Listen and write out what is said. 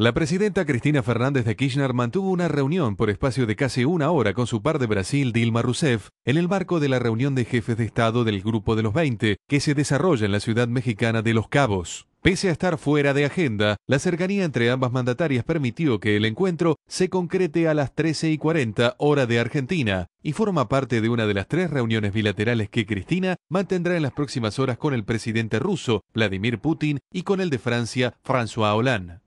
La presidenta Cristina Fernández de Kirchner mantuvo una reunión por espacio de casi una hora con su par de Brasil, Dilma Rousseff, en el marco de la reunión de jefes de Estado del Grupo de los 20, que se desarrolla en la ciudad mexicana de Los Cabos. Pese a estar fuera de agenda, la cercanía entre ambas mandatarias permitió que el encuentro se concrete a las 13 y 40 hora de Argentina y forma parte de una de las tres reuniones bilaterales que Cristina mantendrá en las próximas horas con el presidente ruso, Vladimir Putin, y con el de Francia, François Hollande.